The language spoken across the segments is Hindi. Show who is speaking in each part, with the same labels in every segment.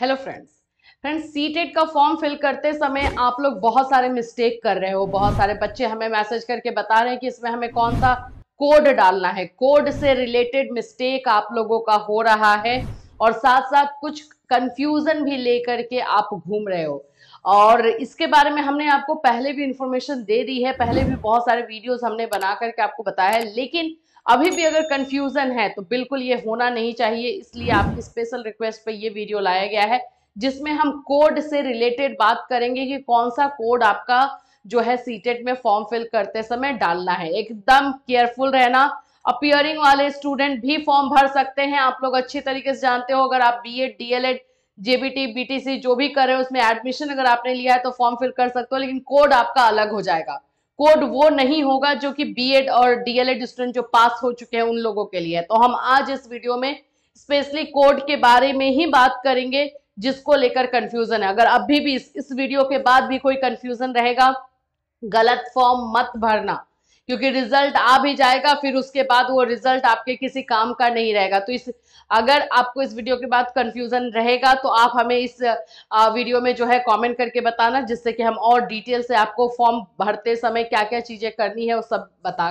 Speaker 1: हेलो फ्रेंड्स फ्रेंड्स सीटेट का फॉर्म फिल करते समय आप लोग बहुत सारे मिस्टेक कर रहे हो बहुत सारे बच्चे हमें मैसेज करके बता रहे हैं कि इसमें हमें कौन सा कोड डालना है कोड से रिलेटेड मिस्टेक आप लोगों का हो रहा है और साथ साथ कुछ कंफ्यूजन भी लेकर के आप घूम रहे हो और इसके बारे में हमने आपको पहले भी इंफॉर्मेशन दे दी है पहले भी बहुत सारे वीडियोस हमने बना करके आपको बताया है लेकिन अभी भी अगर कंफ्यूजन है तो बिल्कुल ये होना नहीं चाहिए इसलिए आपकी स्पेशल रिक्वेस्ट पे ये वीडियो लाया गया है जिसमें हम कोड से रिलेटेड बात करेंगे कि कौन सा कोड आपका जो है सीटेट में फॉर्म फिल करते समय डालना है एकदम केयरफुल रहना अपियरिंग वाले स्टूडेंट भी फॉर्म भर सकते हैं आप लोग अच्छी तरीके से जानते हो अगर आप B Ed D L Ed JBT BTC जो भी कर रहे हो उसमें एडमिशन अगर आपने लिया है तो फॉर्म फिल कर सकते हो लेकिन कोड आपका अलग हो जाएगा कोड वो नहीं होगा जो कि बीएड और डीएलएड स्टूडेंट जो पास हो चुके हैं उन लोगों के लिए तो हम आज इस वीडियो में स्पेशली कोड के बारे में ही बात करेंगे जिसको लेकर कंफ्यूजन है अगर अभी भी इस, इस वीडियो के बाद भी कोई कंफ्यूजन रहेगा गलत फॉर्म मत भरना क्योंकि रिजल्ट आ भी जाएगा फिर उसके बाद वो रिजल्ट आपके किसी काम का नहीं रहेगा तो इस अगर आपको इस वीडियो के बाद कंफ्यूजन रहेगा तो आप हमें इस वीडियो में जो है कमेंट करके बताना जिससे कि हम और डिटेल से आपको फॉर्म भरते समय क्या क्या चीज़ें करनी है वो सब बता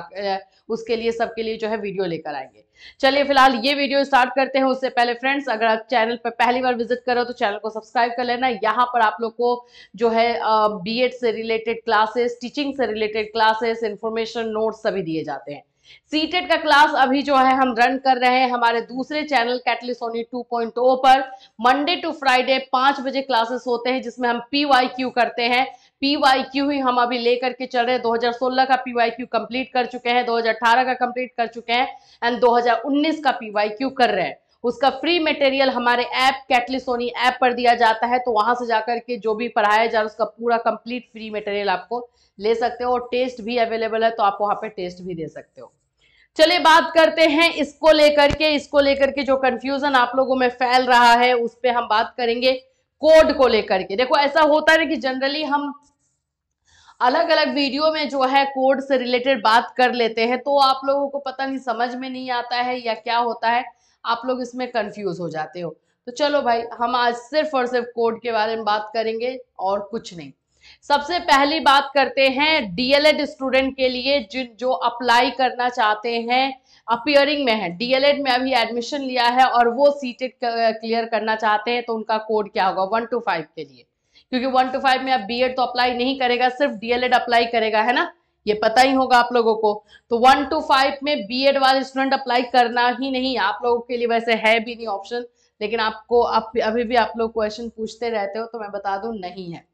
Speaker 1: उसके लिए सबके लिए जो है वीडियो लेकर आएंगे चलिए फिलहाल ये वीडियो स्टार्ट करते हैं उससे पहले फ्रेंड्स अगर आप चैनल पर पहली बार विजिट करो तो चैनल को सब्सक्राइब कर लेना यहाँ पर आप लोग को जो है बीएड से रिलेटेड क्लासेस टीचिंग से रिलेटेड क्लासेस इंफॉर्मेशन नोट्स सभी दिए जाते हैं सीटेट का क्लास अभी जो है हम रन कर रहे हैं हमारे दूसरे चैनल कैटलिसोनी 2.0 पर मंडे टू फ्राइडे पांच बजे क्लासेस होते हैं जिसमें हम पीवाईक्यू करते हैं पीवाईक्यू ही हम अभी लेकर के चल रहे हैं 2016 का पीवाईक्यू कंप्लीट कर चुके हैं 2018 का कंप्लीट कर चुके हैं एंड 2019 का पीवाईक्यू कर रहे हैं उसका फ्री मटेरियल हमारे ऐप कैटली सोनी ऐप पर दिया जाता है तो वहां से जाकर के जो भी पढ़ाया जा रहा है उसका पूरा कंप्लीट फ्री मटेरियल आपको ले सकते हो और टेस्ट भी अवेलेबल है तो आप वहां पे टेस्ट भी दे सकते हो चलिए बात करते हैं इसको लेकर के इसको लेकर के जो कंफ्यूजन आप लोगों में फैल रहा है उस पर हम बात करेंगे कोड को लेकर के देखो ऐसा होता है कि जनरली हम अलग अलग वीडियो में जो है कोड से रिलेटेड बात कर लेते हैं तो आप लोगों को पता नहीं समझ में नहीं आता है या क्या होता है आप लोग इसमें कंफ्यूज हो जाते हो तो चलो भाई हम आज सिर्फ और सिर्फ कोड के बारे में बात करेंगे और कुछ नहीं सबसे पहली बात करते हैं डीएलएड स्टूडेंट के लिए जिन जो अप्लाई करना चाहते हैं अपियरिंग में है डीएलएड में अभी एडमिशन लिया है और वो सीटेड क्लियर करना चाहते हैं तो उनका कोड क्या होगा वन टू फाइव के लिए क्योंकि वन टू फाइव में अब बीएड तो अप्लाई नहीं करेगा सिर्फ डीएलएड अप्लाई करेगा है ना ये पता ही होगा आप लोगों को तो वन टू फाइव में बीएड वाले स्टूडेंट अप्लाई करना ही नहीं आप लोगों के लिए वैसे है भी नहीं ऑप्शन लेकिन आपको आप, अभी भी आप लोग क्वेश्चन पूछते रहते हो तो मैं बता दू नहीं है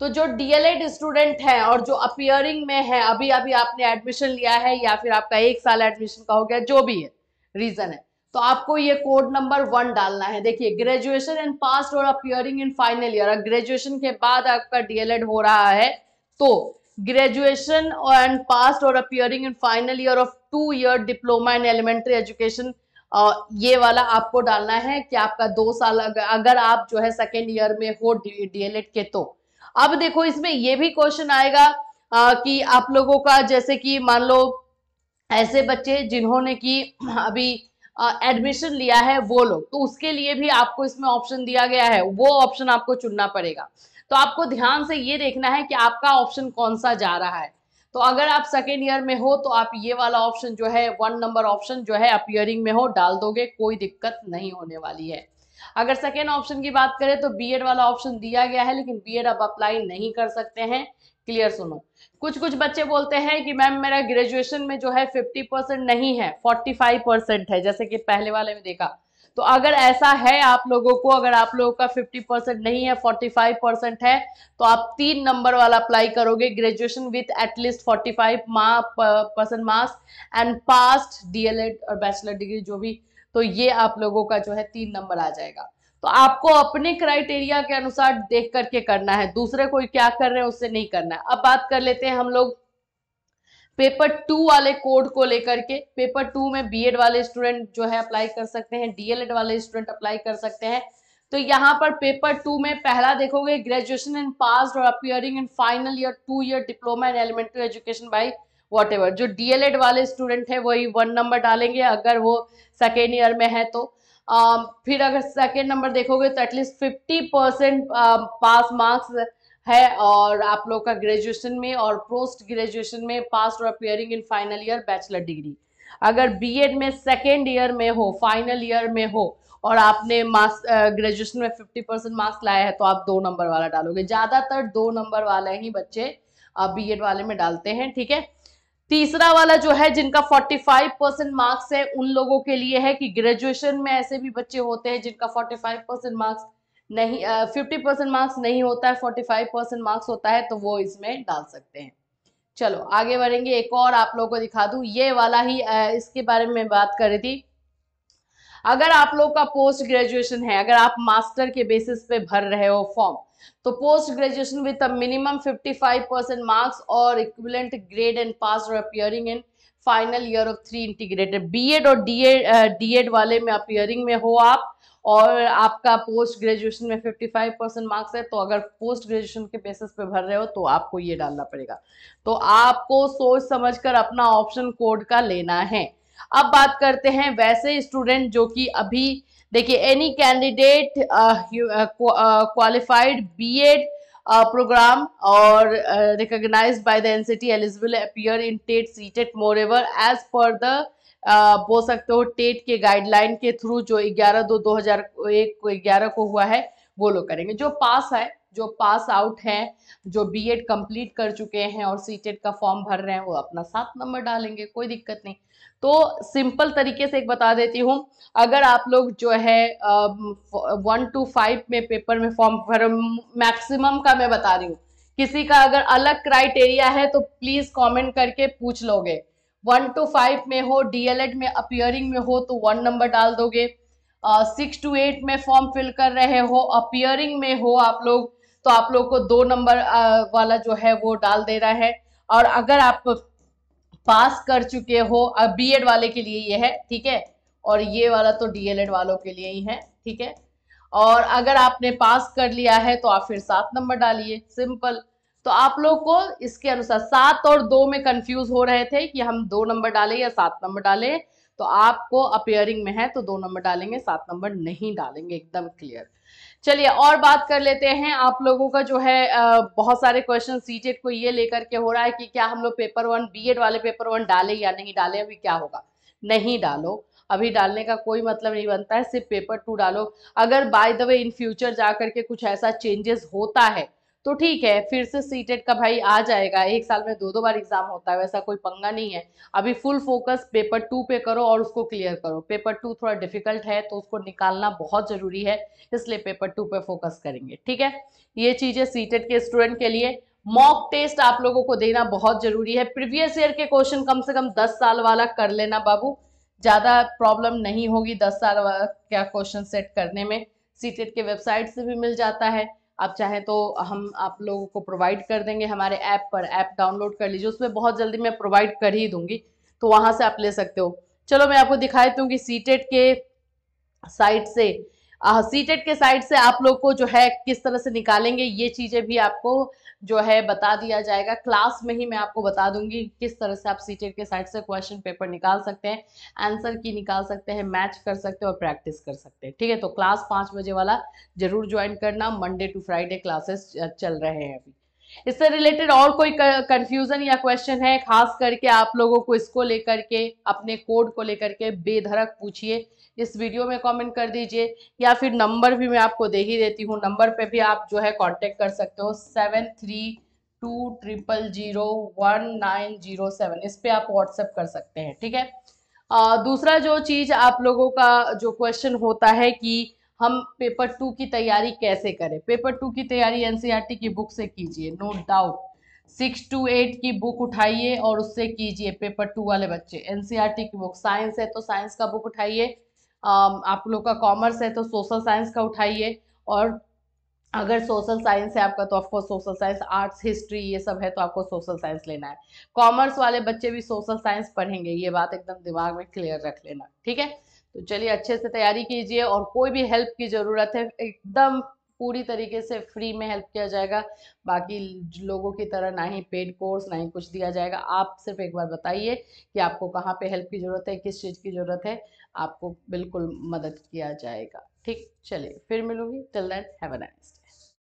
Speaker 1: तो जो डीएलएड स्टूडेंट है और जो अपियरिंग में है अभी अभी आपने एडमिशन लिया है या फिर आपका एक साल एडमिशन का हो गया जो भी है रीजन है तो आपको ये कोड नंबर वन डालना है देखिए ग्रेजुएशन इन पास और appearing in final year graduation के बाद आपका डीएलएड हो रहा है तो ग्रेजुएशन एंड पास और appearing in final year of two year diploma in elementary education ये वाला आपको डालना है कि आपका दो साल अगर, अगर आप जो है सेकेंड ईयर में हो डीएलएड के तो अब देखो इसमें यह भी क्वेश्चन आएगा आ, कि आप लोगों का जैसे कि मान लो ऐसे बच्चे जिन्होंने की अभी एडमिशन लिया है वो लोग तो उसके लिए भी आपको इसमें ऑप्शन दिया गया है वो ऑप्शन आपको चुनना पड़ेगा तो आपको ध्यान से ये देखना है कि आपका ऑप्शन कौन सा जा रहा है तो अगर आप सेकेंड ईयर में हो तो आप ये वाला ऑप्शन जो है वन नंबर ऑप्शन जो है अपियरिंग में हो डाल दोगे कोई दिक्कत नहीं होने वाली है अगर सेकेंड ऑप्शन की बात करें तो बी वाला ऑप्शन दिया गया है लेकिन बी अब अप्लाई नहीं कर सकते हैं क्लियर सुनो कुछ कुछ बच्चे बोलते हैं कि मैम मेरा ग्रेजुएशन में जो है 50 परसेंट नहीं है 45 परसेंट है जैसे कि पहले वाले में देखा तो अगर ऐसा है आप लोगों को अगर आप लोगों का 50 परसेंट नहीं है 45 परसेंट है तो आप तीन नंबर वाला अप्लाई करोगे graduation with at least 45 five percent marks and passed DElEd और बैचलर डिग्री जो भी तो ये आप लोगों का जो है तीन नंबर आ जाएगा तो आपको अपने क्राइटेरिया के अनुसार देख करके करना है दूसरे कोई क्या कर रहे हैं उससे नहीं करना है अब बात कर लेते हैं हम लोग पेपर टू वाले कोड को लेकर के पेपर टू में बीएड वाले स्टूडेंट जो है अप्लाई कर सकते हैं डीएलएड वाले स्टूडेंट अप्लाई कर सकते हैं तो यहाँ पर पेपर टू में पहला देखोगे ग्रेजुएशन इन पास और appearing in final year two year diploma in elementary education by what जो डीएलएड वाले स्टूडेंट हैं वही वन नंबर डालेंगे अगर वो सेकेंड ईयर में है तो आ, um, फिर अगर सेकेंड नंबर देखोगे तो at least fifty percent pass marks है और आप लोग का ग्रेजुएशन में और पोस्ट ग्रेजुएशन में पास और appearing in final year bachelor degree अगर बी में सेकेंड ईयर में हो फाइनल ईयर में हो और आपने मार्क्स ग्रेजुएशन uh, में फिफ्टी परसेंट मार्क्स लाया है तो आप दो नंबर वाला डालोगे ज़्यादातर दो नंबर वाले ही बच्चे बी uh, एड वाले में डालते हैं ठीक है तीसरा वाला जो है जिनका 45 परसेंट मार्क्स है उन लोगों के लिए है कि ग्रेजुएशन में ऐसे भी बच्चे होते हैं जिनका 45 परसेंट मार्क्स नहीं फिफ्टी परसेंट मार्क्स नहीं होता है 45 परसेंट मार्क्स होता है तो वो इसमें डाल सकते हैं चलो आगे बढ़ेंगे एक और आप लोगों को दिखा दूँ ये वाला ही आ, इसके बारे में बात कर रही थी अगर आप लोग का पोस्ट ग्रेजुएशन है अगर आप मास्टर के बेसिस पे भर रहे हो फॉर्म तो post graduation with a minimum 55 percent marks और इक्विवेलेंट ग्रेड एंड पास और appearing in final year of three integrated BEd और डीएड डीएड वाले में अपियरिंग में हो आप और आपका पोस्ट ग्रेजुएशन में 55 परसेंट मार्क्स है तो अगर पोस्ट ग्रेजुएशन के बेसिस पे भर रहे हो तो आपको ये डालना पड़ेगा तो आपको सोच समझकर अपना ऑप्शन कोड का लेना है अब बात करते हैं वैसे स्टूडेंट जो कि अभी देखिए any candidate qualified B Ed program और recognised by the NCT eligible appear in TET CTET moreover as per the बोल सकते हो टेट के गाइडलाइन के थ्रू जो ग्यारह दो दो हजार एक ग्यारह को हुआ है वो लोग करेंगे जो पास है जो पास आउट है जो बीएड कंप्लीट कर चुके हैं और सीटेट का फॉर्म भर रहे हैं वो अपना सात नंबर डालेंगे कोई दिक्कत नहीं तो सिंपल तरीके से एक बता देती हूँ अगर आप लोग जो है वन टू फाइव में पेपर में फॉर्म भर मैक्सिमम का मैं बता रही हूँ किसी का अगर अलग क्राइटेरिया है तो प्लीज़ कमेंट करके पूछ लोगे वन टू फाइव में हो डीएलएड में अपियरिंग में हो तो वन नंबर डाल दोगे सिक्स टू एट में फॉर्म फिल कर रहे हो अपियरिंग में हो आप लोग तो आप लोग को दो नंबर वाला जो है वो डाल दे रहा है और अगर आप पास कर चुके हो बीएड वाले के लिए ये है ठीक है और ये वाला तो डीएलएड वालों के लिए ही है ठीक है और अगर आपने पास कर लिया है तो आप फिर सात नंबर डालिए सिंपल तो आप लोग को इसके अनुसार सात और दो में कंफ्यूज हो रहे थे कि हम दो नंबर डालें या सात नंबर डालें तो आपको अपेयरिंग में है तो दो नंबर डालेंगे सात नंबर नहीं डालेंगे एकदम क्लियर चलिए और बात कर लेते हैं आप लोगों का जो है बहुत सारे क्वेश्चन सीटेट e को ये लेकर के हो रहा है कि क्या हम लोग पेपर वन बीएड वाले पेपर वन डाले या नहीं डाले अभी क्या होगा नहीं डालो अभी डालने का कोई मतलब नहीं बनता है सिर्फ पेपर टू डालो अगर by the way in future जा करके कुछ ऐसा चेंजेस होता है तो ठीक है फिर से सीटेट का भाई आ जाएगा एक साल में दो दो बार एग्जाम होता है वैसा कोई पंगा नहीं है अभी फुल फोकस पेपर टू पे करो और उसको क्लियर करो पेपर टू थोड़ा डिफिकल्ट है तो उसको निकालना बहुत जरूरी है इसलिए पेपर टू पे फोकस करेंगे ठीक है ये चीजें सीटेट के स्टूडेंट के लिए मॉक टेस्ट आप लोगों को देना बहुत जरूरी है प्रीवियस ईयर के क्वेश्चन कम से कम दस साल वाला कर लेना बाबू ज़्यादा प्रॉब्लम नहीं होगी दस साल वाला क्या क्वेश्चन सेट करने में सीटेट के वेबसाइट से भी मिल जाता है आप चाहें तो हम आप लोगों को प्रोवाइड कर देंगे हमारे ऐप पर ऐप डाउनलोड कर लीजिए उसमें बहुत जल्दी मैं प्रोवाइड कर ही दूंगी तो वहां से आप ले सकते हो चलो मैं आपको दिखा देती हूँ कि सी e के साइट से सीटेट के साइड से आप लोग को जो है किस तरह से निकालेंगे ये चीज़ें भी आपको जो है बता दिया जाएगा क्लास में ही मैं आपको बता दूंगी किस तरह से आप सीटेट के साइड से क्वेश्चन पेपर निकाल सकते हैं आंसर की निकाल सकते हैं मैच कर सकते हैं और प्रैक्टिस कर सकते हैं ठीक है तो क्लास पांच बजे वाला ज़रूर ज्वाइन करना मंडे टू फ्राइडे क्लासेस चल रहे हैं अभी इससे रिलेटेड और कोई कंफ्यूजन या क्वेश्चन है खास करके आप लोगों को इसको लेकर के अपने कोड को लेकर के बेधड़क पूछिए इस वीडियो में कमेंट कर दीजिए या फिर नंबर भी मैं आपको दे ही देती हूँ नंबर पे भी आप जो है कांटेक्ट कर सकते हो seven three two triple zero one nine zero seven इस पर आप व्हाट्सएप कर सकते हैं ठीक है आ, दूसरा जो चीज़ आप लोगों का जो क्वेश्चन होता है कि हम पेपर टू की तैयारी कैसे करें पेपर टू की तैयारी एनसीईआरटी e की बुक से कीजिए no doubt six to eight की बुक उठाइए और उससे कीजिए पेपर टू वाले बच्चे एनसीईआरटी e की बुक साइंस है तो साइंस का बुक उठाइए um, आप लोग का कॉमर्स है तो सोशल साइंस का उठाइए और अगर सोशल साइंस है आपका तो of course social science arts history ये सब है तो आपको सोशल साइंस लेना है कॉमर्स वाले बच्चे भी सोशल साइंस पढ़ेंगे ये बात एकदम दिमाग में क्लियर रख लेना ठीक है तो चलिए अच्छे से तैयारी कीजिए और कोई भी हेल्प की ज़रूरत है एकदम पूरी तरीके से फ्री में हेल्प किया जाएगा बाकी लोगों की तरह ना ही पेड कोर्स ना ही कुछ दिया जाएगा आप सिर्फ एक बार बताइए कि आपको कहाँ पे हेल्प की ज़रूरत है किस चीज़ की ज़रूरत है आपको बिल्कुल मदद किया जाएगा ठीक चलिए फिर मिलूंगी till that have a nice